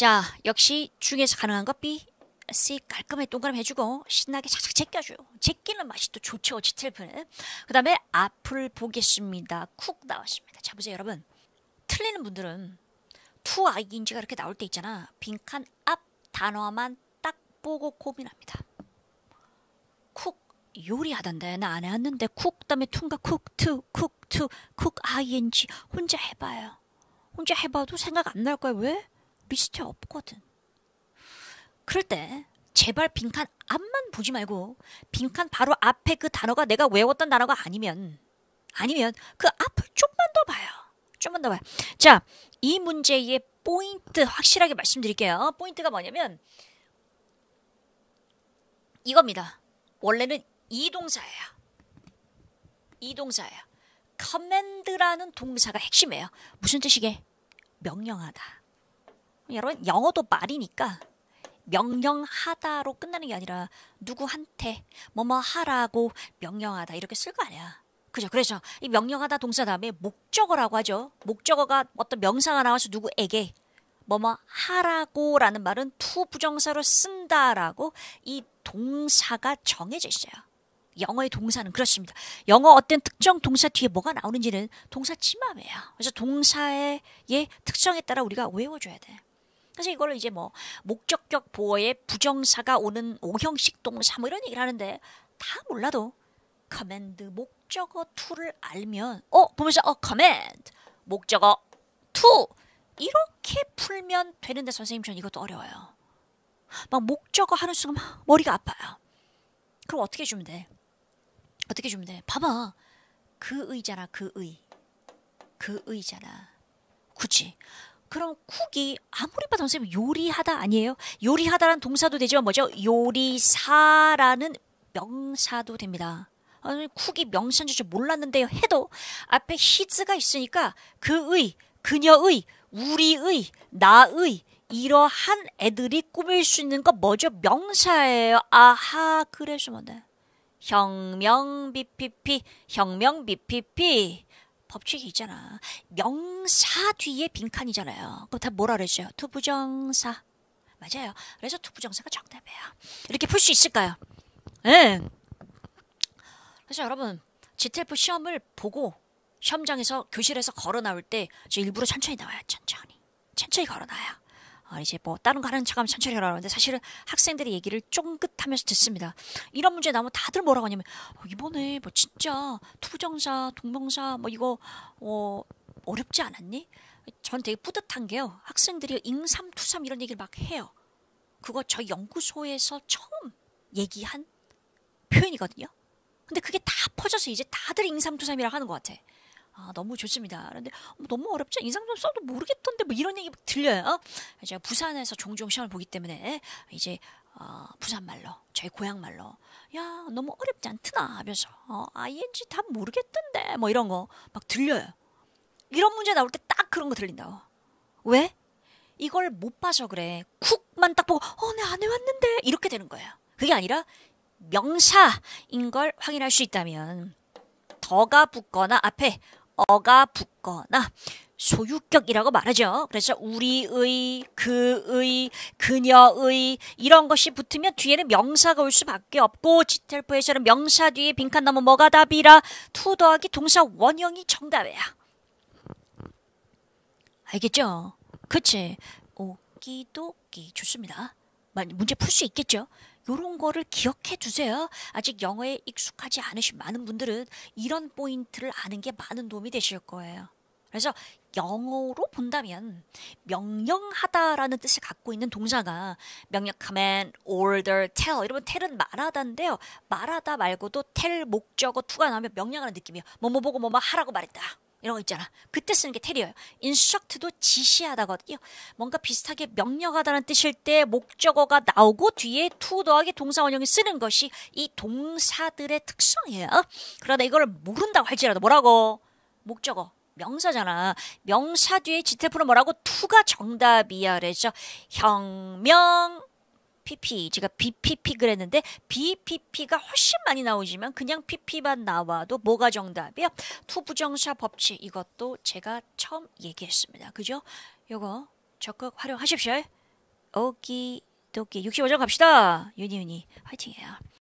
자, 역시 중에서 가능한 것 B, C 깔끔하게 동그라미 해주고 신나게 착착 제껴줘요. 제끼는 맛이 또 좋죠, 지텔프는. 그 다음에 앞을 보겠습니다. 쿡 나왔습니다. 자, 보세요, 여러분. 틀리는 분들은 투 아이인지가 이렇게 나올 때 있잖아. 빈칸 앞 단어만 딱 보고 고민합니다. 쿡 요리하던데 나 안 해왔는데 쿡다음에 퉁가 쿡 투 쿡 투 쿡아이인지 혼자 해봐요. 혼자 해봐도 생각 안 날 거야 왜? 리스트에 없거든. 그럴 때 제발 빈칸 앞만 보지 말고 빈칸 바로 앞에 그 단어가 내가 외웠던 단어가 아니면 아니면 그 앞을 조금만더 봐요. 조금만더 봐요. 자, 이 문제의 포인트 확실하게 말씀드릴게요. 포인트가 뭐냐면 이겁니다. 원래는 이동사예요. 이동사예요. 커맨드라는 동사가 핵심이에요. 무슨 뜻이게? 명령하다. 여러분 영어도 말이니까 명령하다로 끝나는 게 아니라 누구한테 뭐뭐 하라고 명령하다 이렇게 쓸 거 아니야. 그죠? 그래서 이 명령하다 동사 다음에 목적어라고 하죠. 목적어가 어떤 명사가 나와서 누구에게 뭐뭐 하라고라는 말은 투 부정사로 쓴다라고 이 동사가 정해져 있어요. 영어의 동사는 그렇습니다. 영어 어떤 특정 동사 뒤에 뭐가 나오는지는 동사 치마이에요 그래서 동사의 특성에 따라 우리가 외워줘야 돼. 그래서 이걸 이제 뭐 목적격 보호의 부정사가 오는 오형식 동사 뭐 이런 얘기를 하는데 다 몰라도 커맨드 목적어 투를 알면 어 보면서 어 커맨드 목적어 투 이렇게 풀면 되는데 선생님 전 이것도 어려워요. 막 목적어 하는 순간 막 머리가 아파요. 그럼 어떻게 주면 돼? 어떻게 주면 돼? 봐봐. 그 의잖아, 그 의. 그 의잖아. 굳이 그럼 쿡이 아무리 봐도 선생님 요리하다 아니에요? 요리하다란 동사도 되지만 뭐죠? 요리사라는 명사도 됩니다. 아니, 쿡이 명사인 줄 몰랐는데요. 해도 앞에 히즈가 있으니까 그의, 그녀의, 우리의, 나의 이러한 애들이 꾸밀 수 있는 거 뭐죠? 명사예요. 아하, 그래서 뭔데? 혁명 BPP, 혁명 BPP. 법칙이 있잖아. 명사 뒤에 빈칸이잖아요. 그럼 다 뭐라 그랬어요? 투부정사. 맞아요. 그래서 투부정사가 정답이에요. 이렇게 풀 수 있을까요? 예. 그래서 여러분, GTF 시험을 보고 시험장에서 교실에서 걸어 나올 때저 일부러 천천히 나와요. 천천히. 천천히 걸어 나요. 와 아, 이제 뭐 다른 거 하는 척하면 천천히 하라 그러는데 사실은 학생들이 얘기를 쫑긋하면서 듣습니다. 이런 문제 나오면 다들 뭐라고 하냐면 어, 이번에 뭐 진짜 투정사, 동명사 뭐 이거 어, 어렵지 않았니? 전 되게 뿌듯한 게요. 학생들이 잉삼, 투삼 이런 얘기를 막 해요. 그거 저희 연구소에서 처음 얘기한 표현이거든요. 근데 그게 다 퍼져서 이제 다들 잉삼투삼이라고 하는 것 같아. 아, 너무 좋습니다. 그런데 어, 너무 어렵죠? 인상점 써도 모르겠던데 뭐 이런 얘기 들려요. 어? 제가 부산에서 종종 시험을 보기 때문에 이제 어, 부산말로 저희 고향말로 야 너무 어렵지 않더나 하면서 어, ING 답 모르겠던데 뭐 이런 거 막 들려요. 이런 문제 나올 때 딱 그런 거 들린다. 고 왜? 이걸 못 봐서 그래. 쿡만 딱 보고 어내 네, 안 해왔는데 이렇게 되는 거예요. 그게 아니라 명사인 걸 확인할 수 있다면 더가 붙거나 앞에 어가 붙거나 소유격이라고 말하죠. 그래서 우리의, 그의, 그녀의 이런 것이 붙으면 뒤에는 명사가 올 수밖에 없고 지텔프에서는 명사 뒤에 빈칸 넘어 뭐가 답이라 투 더하기 동사 원형이 정답이야. 알겠죠? 그치? 오기도기 좋습니다. 문제 풀 수 있겠죠? 요런 거를 기억해 주세요 아직 영어에 익숙하지 않으신 많은 분들은 이런 포인트를 아는 게 많은 도움이 되실 거예요. 그래서 영어로 본다면 명령하다라는 뜻을 갖고 있는 동사가 명령 command, order, tell 이러면 tell은 말하다인데요. 말하다 말고도 tell 목적어 투가 나오면 명령하는 느낌이에요. 뭐뭐 보고 뭐뭐 하라고 말했다. 이런 거 있잖아. 그때 쓰는 게 테리어예요. 인 n s t r 도 지시하다거든요. 뭔가 비슷하게 명령하다는 뜻일 때 목적어가 나오고 뒤에 to 더하기 동사 원형이 쓰는 것이 이 동사들의 특성이에요. 그러나 이걸 모른다고 할지라도 뭐라고? 목적어. 명사잖아. 명사 뒤에 지태프로 뭐라고? 투가 정답이야. 그랬죠. 혁명, PP 제가 BPP 그랬는데 BPP가 훨씬 많이 나오지만 그냥 PP만 나와도 뭐가 정답이요 투부정사 법칙 이것도 제가 처음 얘기했습니다. 그죠? 요거 적극 활용하십시오. 오기도기 65점 갑시다. 유니유니 화이팅해요.